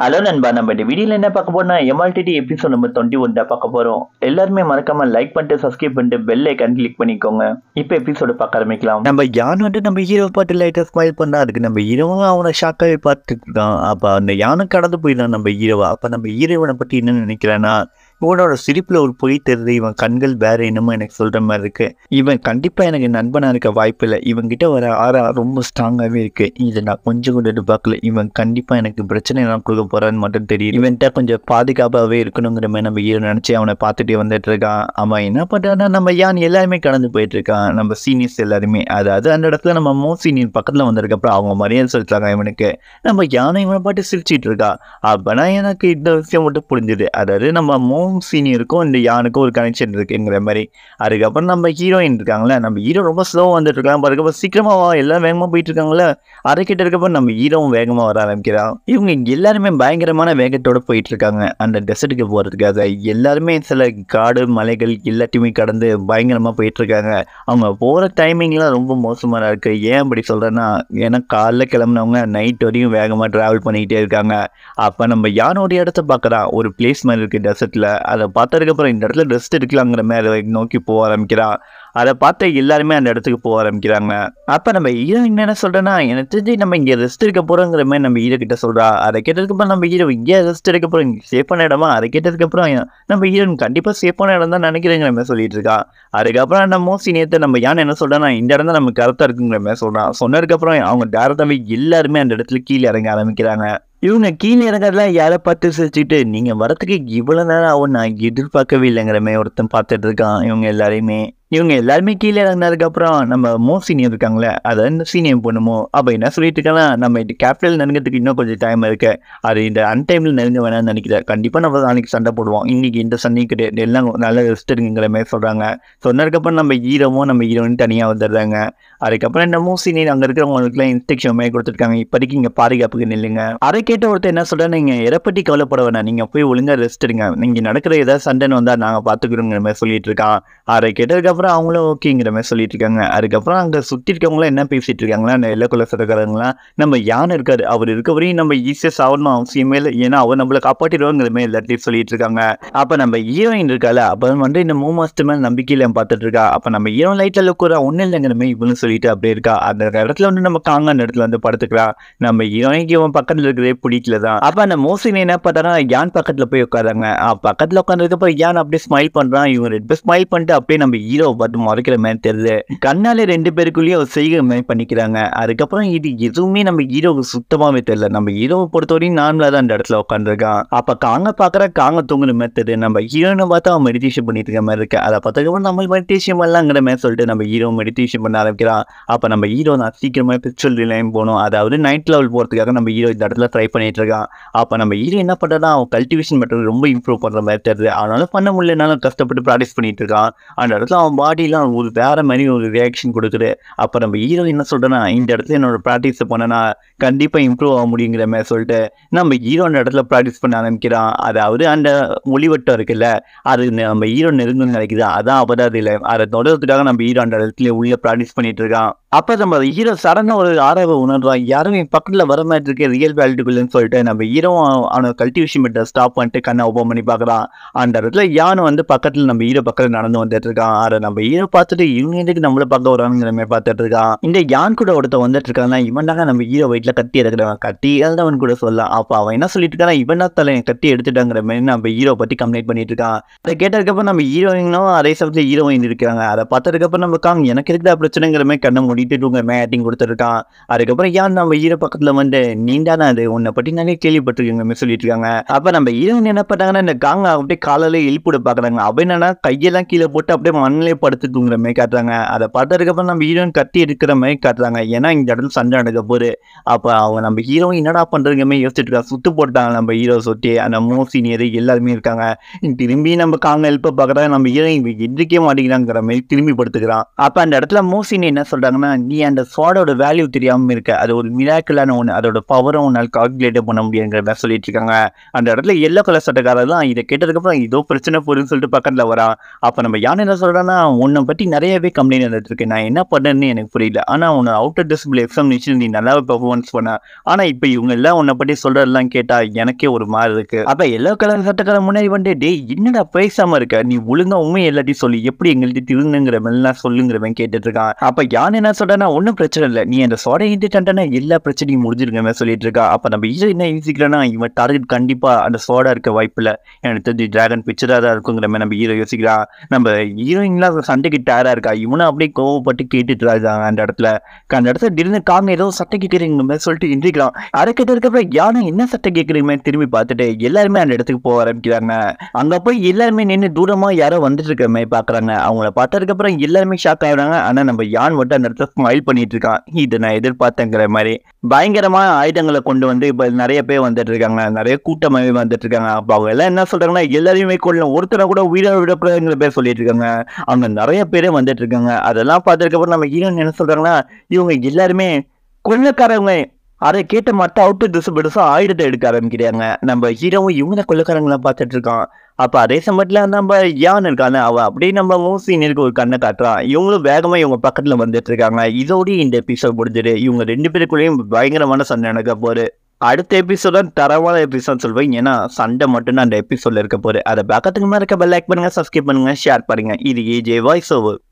hello நண்பா நம்ம இந்த வீடியோவில் என்ன பார்க்க போனா MRTT episode number twenty one தான் பார்க்க போகிறோம் எல்லாருமே மறக்காம லைக் பண்ணிட்டு சப்ஸ்கிரைப் பண்ணிட்டு பெல் ஐக்கன் கிளிக் பண்ணிக்கோங்க இப்போ எபிசோட பார்க்க ஆரம்பிக்கலாம் நம்ம யான் வந்து நம்ம ஹீரோ பார்த்து லைட்டாக ஸ்மைல் பண்ணா அதுக்கு நம்ம ஹீரோவும் அவனை ஷாக்காவே பார்த்துட்டு தான் அப்போ அந்த யானை கடந்து போயிடலாம் நம்ம ஹீரோவா அப்போ நம்ம ஹீரோவனை பற்றி என்ன நினைக்கிறேன்னா இவனோட சிரிப்பில் ஒரு பொய் தெரியுது இவன் கண்கள் வேற என்னமோ எனக்கு சொல்கிற மாதிரி இருக்குது இவன் கண்டிப்பாக எனக்கு நண்பனாக இருக்க வாய்ப்பு இல்லை வர ஆறா ரொம்ப ஸ்ட்ராங்காகவே இருக்குது இதை நான் கொஞ்சம் கூட பார்க்கல இவன் கண்டிப்பாக எனக்கு பிரச்சனை நான் கொடுக்க போகிறான்னு மட்டும் தெரியும் இவன்கிட்ட கொஞ்சம் பாதுகாப்பாகவே இருக்கணுங்கிற மாதிரி நம்ம ஈரோ நினச்சி அவனை பார்த்துட்டே வந்துட்டு இருக்கான் அவன் என்ன பண்ணுறான்னா நம்ம யான் எல்லாருமே கடந்து போயிட்டு இருக்கான் நம்ம சீனியர்ஸ் எல்லாருமே அதாவது அந்த இடத்துல நம்ம மோ சீனியர் பக்கத்தில் வந்ததுக்கப்புறம் அவங்க மரியாதை சொல்லிட்டாங்க இவனுக்கு நம்ம யானை இவனை பாட்டு சிரிச்சிட்டு இருக்கா அப்பனா எனக்கு இந்த விஷயம் மட்டும் புரிஞ்சுது அதாவது நம்ம மோ ஹோம் சீனியருக்கும் இந்த யானுக்கும் ஒரு கனெக்ஷன் இருக்குங்கிற மாதிரி அதுக்கப்புறம் நம்ம ஹீரோயின் இருக்காங்களே நம்ம ஹீரோ ரொம்ப ஸ்லோவாக வந்துட்டு இருக்கலாம் அதுக்கப்புறம் சீக்கிரமாக எல்லாம் வேகமாக போயிட்டு இருக்காங்களே அரைக்கிட்ட இருக்கப்போ நம்ம ஹீரோவும் வேகமாக வர ஆரம்பிக்கிறான் இவங்க எல்லாருமே பயங்கரமான வேகத்தோட போயிட்டு இருக்காங்க அந்த டெசர்ட்டுக்கு போகிறதுக்கு அது எல்லாருமே சில காடு மலைகள் எல்லாத்தையுமே கடந்து பயங்கரமாக போயிட்டு இருக்காங்க அவங்க போகிற டைமிங்லாம் ரொம்ப மோசமாக இருக்கு ஏன் அப்படி சொல்கிறேன்னா ஏன்னா காலைல கிளம்புனவங்க நைட் வரையும் வேகமாக ட்ராவல் பண்ணிக்கிட்டே இருக்காங்க அப்போ நம்ம யானோடைய இடத்த பார்க்குறான் ஒரு பிளேஸ் மாதிரி இருக்குது டெசர்ட்டில் அதை பார்த்ததுக்கப்புறம் இந்த இடத்துல ரெஸ்ட் எடுக்கலாங்கிற மாதிரி நோக்கி போக ஆரம்பிக்கிறான் அதை பார்த்து எல்லாருமே அந்த இடத்துக்கு போக ஆரம்பிக்கிறாங்க அப்போ நம்ம ஹீரோ என்னென்ன சொல்கிறேன்னா எனக்கு தெரிஞ்சு நம்ம இங்கே ரெஸ்ட் எடுக்க போகிறோங்கிற மாதிரி நம்ம ஈரோ கிட்ட சொல்கிறா அதை கேட்டதுக்கப்புறம் நம்ம ஈரோ இங்கே ரெஸ்ட் எடுக்க போகிறோம் சேஃபான இடமா அதை கேட்டதுக்கப்புறம் நம்ம ஹீரோன் கண்டிப்பாக சேஃபான இடம் தான் நினைக்கிறேங்கிற மாதிரி சொல்லிட்டு இருக்கா அதுக்கப்புறம் நம்ம நேற்று நம்ம யான் என்ன சொல்கிறேன்னா இந்த இடம் தான் நம்ம கருத்தாக இருக்குங்கிற மாதிரி சொல்கிறான் சொன்னதுக்கப்புறம் அவங்க டேரக்டாகவே எல்லாருமே அந்த இடத்துல கீழே இறங்க ஆரம்பிக்கிறாங்க இவங்க கீழே இறங்கறதுலாம் யாரை பார்த்து சிரிச்சுட்டு நீங்கள் வரத்துக்கு இவ்வளோ நேரம் ஆகும் நான் எதிர்பார்க்கவே இல்லைங்கிற மாதிரி ஒருத்தன் பார்த்துட்டு இருக்கான் இவங்க எல்லாரையுமே இவங்க எல்லாருமே கீழே இறங்கினதுக்கப்புறம் நம்ம மோ சீனியர் இருக்காங்களே அதை இந்த சீனியர் பண்ணுமோ அப்போ என்ன சொல்லிட்டு இருக்கலாம் நம்ம இது கேபிட்டல் நெருங்கிறதுக்கு இன்னும் கொஞ்சம் டைம் இருக்கு அது இந்த அன்டைமில் நெருங்க வேணாம்னு நினைக்கிறேன் கண்டிப்பாக நம்ம நாளைக்கு சண்டை போடுவோம் இன்னைக்கு இந்த சண்டை கிடையாது எல்லாம் நல்ல ரெஸ்ட் இருக்குங்கிற மாதிரி சொல்கிறாங்க சொன்னதுக்கப்புறம் நம்ம ஹீரோவும் நம்ம ஹீரோன்னு தனியாக வந்துடுறாங்க அதுக்கப்புறம் இந்த மூசினி அங்கே இருக்கிறவங்களுக்குலாம் இன்ஸ்ட்ரக்ஷன் மாதிரி கொடுத்துருக்காங்க இப்போதைக்கு இங்கே பாதுகாப்புக்கு நில்லுங்க அதை கேட்ட ஒருத்தர் என்ன சொல்கிறேன் நீங்கள் எதை பற்றி கவலைப்பட வேணாம் நீங்கள் போய் ஒழுங்காக ரெஸ்ட் எடுங்க நீங்கள் நடக்கிற ஏதாவது சண்டைன்னு வந்தால் நாங்கள் பார்த்துக்கிறோங்கிற மாதிரி சொல்லிட்டு இருக்கான் அதை கேட்டதுக்கப்புறம் அவங்களும் ஓகேங்கிற மாதிரி சொல்லிட்டு இருக்காங்க அதுக்கப்புறம் அங்கே சுற்றி இருக்கவங்களாம் என்ன பேசிட்டு இருக்காங்களா அந்த எல்லக்குள்ள சிறக்காரங்களாம் நம்ம யானை இருக்காரு அவர் இருக்க வரையும் நம்ம ஈஸியாக சாகணும் அவசியமே இல்லை ஏன்னா அவர் நம்மளை காப்பாற்றிடுவாங்கிற மாதிரி எல்லாத்தையும் சொல்லிட்டு இருக்காங்க அப்போ நம்ம ஹீரோயின் இருக்கால அப்போ வந்து இந்த மூணு மாஸ்டர் மேலே நம்பிக்கையில் பார்த்துட்டு இருக்கா அப்போ நம்ம ஹீரோ லைட்டில் கூட ஒன்றும் இல்லைங்கிற மாதிரி இவ்வளோ சொல்லிட்டு அப்படியே இருக்கா அந்த இடத்துல வந்து நம்ம அந்த இடத்துல வந்து படுத்துக்கலாம் நம்ம இவனைக்கு இவன் பக்கத்தில் இருக்கிறதே பிடிக்கல தான் அப்போ அந்த மோசின் என்ன பார்த்தாரா யான் பக்கத்தில் போய் உட்காராங்க பக்கத்தில் உட்காந்துருக்கப்பறம் யான் அப்படியே ஸ்மைல் பண்றான் இவன் ரெண்டு பேர் ஸ்மைல் பண்ணிட்டு அப்படியே நம்ம ஹீரோ பார்த்து முறைக்கிற மாதிரி தெரியுது கண்ணாலே ரெண்டு பேருக்குள்ளேயும் ஒரு மாதிரி பண்ணிக்கிறாங்க அதுக்கப்புறம் இது எதுவுமே நம்ம ஹீரோவுக்கு சுத்தமாகவே தெரியல நம்ம ஹீரோவை பொறுத்தவரையும் நார்மலா தான் அந்த இடத்துல உட்காந்துருக்கான் அப்போ காங்க பாக்குற காங்க தூங்குற மாதிரி தெரியுது நம்ம ஹீரோனை பார்த்தா அவன் மெடிடேஷன் பண்ணிட்டு இருக்க மாதிரி இருக்கு அதை பார்த்தா நம்ம மெடிடேஷன் பண்ணலாங்கிற மாதிரி சொல்லிட்டு நம்ம ஹீரோ மெடிடேஷன் பண்ண ஆரம்பிக்கிறான் அப்போ நம்ம ஹீரோ தான் சீக்கிரமாக பிக்சுவல் ரிலையம் போகணும் அதாவது நைட் லெவல் போகிறதுக்காக நம்ம ஹீரோ இந்த இடத்துல ட்ரை பண்ணிட்டு இருக்கான் அப்போ நம்ம ஹீரோ என்ன பண்ணுறதா அவன் கல்டிவேஷன் மெட்டர் ரொம்ப இம்ப்ரூவ் பண்ணுற மாதிரி தெரியுது அதனால பண்ண முடியலனாலும் கஷ்டப்பட்டு ப்ராக்டிஸ் பண்ணிட்டு இருக்கான் அந்த இடத்துல அவன் பாடியெலாம் ஒரு வேற மாதிரி ஒரு ரியாக்ஷன் கொடுக்குது அப்போ நம்ம ஹீரோ என்ன சொல்கிறேன்னா இந்த இடத்துல என்னோட ப்ராக்டிஸை பண்ணனா கண்டிப்பாக இம்ப்ரூவ் ஆக முடியுங்கிற மாதிரி சொல்லிட்டு நம்ம ஹீரோ அந்த இடத்துல ப்ராக்டிஸ் பண்ண ஆரம்பிக்கிறான் அதாவது அந்த மொழிவட்டம் இருக்குல்ல அது நம்ம ஹீரோ நெருங்கன்னு நினைக்குது அதான் அபராதி இல்லை அதை தொடர்றதுக்காக நம்ம ஹீரோ அந்த இடத்துல உள்ளே ப்ராக்டிஸ் பண்ணிட்டு இருக்கான் அப்ப நம்ம ஹீரோ சடனா ஒரு ஆறாவை உணர்றான் யாரும் என் பக்கத்துல வர மாதிரி இருக்கு ரியல் வேல்டுக்குள்ளன்னு சொல்லிட்டு நம்ம ஹீரோ அவனை கல்டிவேஷன் பண்ற ஸ்டாப் பண்ணிட்டு கண்ணை ஓபன் பண்ணி பாக்குறான் அந்த இடத்துல யானும் வந்து பக்கத்துல நம்ம ஹீரோ பக்கத்துல நடந்து வந்துட்டு இருக்கான் ஆற நம்ம ஹீரோ பார்த்துட்டு இவங்க எதுக்கு நம்மள பார்க்க வரானுங்கிற மாதிரி பார்த்துட்டு இருக்கான் இந்த யான் கூட ஒருத்த வந்துட்டு இருக்கான்னா இவன் தாங்க நம்ம ஹீரோ வயிற்றுல கட்டி எடுக்கிறவன் கட்டி அவன் கூட சொல்லலாம் அப்ப அவன் என்ன சொல்லிட்டு இருக்கான் இவன் தான் தலை கட்டி எடுத்துட்டாங்கிற மாதிரி நம்ம ஹீரோ பத்தி கம்ப்ளைண்ட் பண்ணிட்டு இருக்கான் அதை கேட்டதுக்கப்புறம் நம்ம ஹீரோயினும் அதே சமயத்துல ஹீரோயின் இருக்காங்க அதை பார்த்ததுக்கப்புறம் காங்க எனக்கு இருக்கிற பிரச்சனைங்கிற அவனே கண்ணை மூடிட்டு தூங்க மேட்டிங் கொடுத்துருக்கான் அதுக்கப்புறம் ஏன் நம்ம ஈர பக்கத்தில் வந்து நீண்டான அது உன்னை பற்றி நாங்கள் கேள்விப்பட்டிருக்கீங்க சொல்லிட்டு இருக்காங்க அப்போ நம்ம ஈரன் என்ன பண்ணாங்கன்னா இந்த காங்க அப்படியே காலையில எழுப்பிட பார்க்குறாங்க அப்போ என்னன்னா கையெல்லாம் கீழே போட்டு அப்படியே மண்ணிலே படுத்து தூங்குற மாதிரி காட்டுறாங்க அதை பார்த்ததுக்கப்புறம் நம்ம ஹீரோயின் கட்டி எடுக்கிற மாதிரி காட்டுறாங்க ஏன்னா இந்த இடத்துல சண்டை நடக்க போகுது அப்போ அவங்க நம்ம ஹீரோ என்னடா மாதிரி யோசிச்சுட்டு இருக்கா சுத்து போட்டாங்க நம்ம ஹீரோ சொத்தி அந்த மோ சீனியர் எல்லாருமே இருக்காங்க திரும்பி நம்ம காங்க ஹெல்ப்பை பார்க்குறாங்க நம்ம ஹீரோ எதுக்கே மாட்டேங்கிறாங்கிற மாதிரி திரும்பி படுத்துக்கிறான் அப்போ அந்த இடத்துல மோசினி சீனியர் என்ன சொல்கிறாங்கன்னா நீ அந்த ஃபாடோட வேல்யூ தெரியாமல் இருக்க அது ஒரு மிராக்கிளான ஒன்று அதோட பவரும் உன்னால் கால்குலேட் பண்ண முடியுங்கிறத சொல்லிட்டு இருக்காங்க அந்த இடத்துல எல்லோ கலர் சட்டக்காரர் தான் இதை கேட்டதுக்கப்புறம் ஏதோ பிரச்சனை போகுதுன்னு சொல்லிட்டு பக்கத்தில் வரான் அப்போ நம்ம யானை என்ன சொல்கிறேன்னா உன்னை பற்றி நிறையவே கம்ப்ளைண்ட் வந்துட்டுருக்கு நான் என்ன பண்ணேன்னு எனக்கு புரியல ஆனால் உன்னை அவுட்டர் டிஸ்பிள் எக்ஸாமினேஷன் நீ நல்லா பர்ஃபார்மன்ஸ் பண்ண ஆனால் இப்போ இவங்க எல்லாம் உன்னை பற்றி சொல்கிறதெல்லாம் கேட்டால் எனக்கே ஒரு மாதிரி இருக்குது அப்போ எல்லோ கலர் சட்டக்காரர் முன்னாடி வந்துட்டு டே என்னடா பேசாமல் இருக்க நீ ஒழுங்காக உண்மை எல்லாத்தையும் சொல்லி எப்படி எங்கள்கிட்ட திருந்துங்கிற மாதிரிலாம் சொல்லுங்கிறவன் கேட்டுட்டு இருக்கான் அப்போ யான் என்ன சொல்றேன்னா ஒன்றும் பிரச்சனை இல்லை நீ அந்த சோட இண்டிடென்ட்னா எல்லா பிரச்சனையும் முடிஞ்சிருக்கமே சொல்லிட்டு இருக்கா அப்போ நம்ம ஈஸியாக என்ன யோசிக்கலன்னா இவன் டார்கெட் கண்டிப்பாக அந்த சோடா இருக்க வாய்ப்பில் எனக்கு தெரிஞ்சு டிராகன் பிக்சராக தான் இருக்குங்கிற மாதிரி நம்ம ஹீரோ யோசிக்கிறா நம்ம ஹீரோயின்லாம் சண்டைக்கு டயராக இருக்கா இவனும் அப்படியே கோவப்பட்டு கேட்டுட்டு இருக்காங்க அந்த இடத்துல அந்த இடத்துல திடீர்னு காங்க ஏதோ சட்டை கேட்குறீங்க மாதிரி சொல்லிட்டு இன்றிக்கலாம் அதை அப்புறம் யானை என்ன சட்டை கேட்குறீங்க திரும்பி பார்த்துட்டு எல்லாருமே அந்த இடத்துக்கு போக ஆரம்பிக்கிறாங்க அங்கே போய் எல்லாருமே நின்று தூரமாக யாரோ வந்துட்டு இருக்க மாதிரி பார்க்குறாங்க அவங்கள பார்த்ததுக்கப்புறம் எல்லாருமே ஷாக் ஆயிடுறாங்க ஆனால் நம்ம யான் போட்டு அந்த இடத்துல ஸ்மைல் பண்ணிட்டு இருக்கான் இது நான் எதிர்பார்த்தேங்கிற மாதிரி பயங்கரமான ஆயுதங்களை கொண்டு வந்து இப்போ நிறைய பேர் வந்துட்டு இருக்காங்க நிறைய கூட்டமாகவே வந்துட்டு இருக்காங்க அப்போ அவங்க எல்லாம் என்ன சொல்றாங்கன்னா எல்லாரையுமே கொள்ளலாம் ஒருத்தரை கூட உயிரோட விடக்கூடாதுங்கிற பேர் சொல்லிட்டு இருக்காங்க அவங்க நிறைய பேரே வந்துட்டு இருக்காங்க அதெல்லாம் பார்த்ததுக்கப்புறம் நம்ம ஹீரோன் என்ன சொல்றாங்கன்னா இவங்க எல்லாருமே கொள்ளக்காரவங்க அதை கேட்ட மாட்ட அவுட்டு திசு பெருசா ஆயுதத்தை எடுக்க ஆரம்பிக்கிறாங்க நம்ம ஹீரோவும் இவங்க கொள்ளக்காரங்களாம் பார்த்துட்டு இருக்கான் அப்போ அதே சமயத்தில் நம்ம யான் இருக்கான அவ அப்படியே நம்ம சீனியருக்கு ஒரு கண்ணை காட்டுறான் இவங்களும் வேகமாக இவங்க பக்கத்தில் வந்துட்டு இருக்காங்க இதோடய இந்த எபிசோட் முடிஞ்சிடு இவங்க ரெண்டு பேருக்குள்ளேயும் பயங்கரமான சண்டை நடக்க போகுது அடுத்த எபிசோட தரமான எபிசோட் சொல்வேன் ஏன்னா சண்டை மட்டும் தான் அந்த எபிசோட்ல இருக்க போகுது அதை பக்கத்துக்கு மேலே இருக்க லைக் பண்ணுங்க சப்ஸ்கிரைப் பண்ணுங்க ஷேர் பண்ணுங்க இது ஏஜே வாய்ஸ் ஓவர்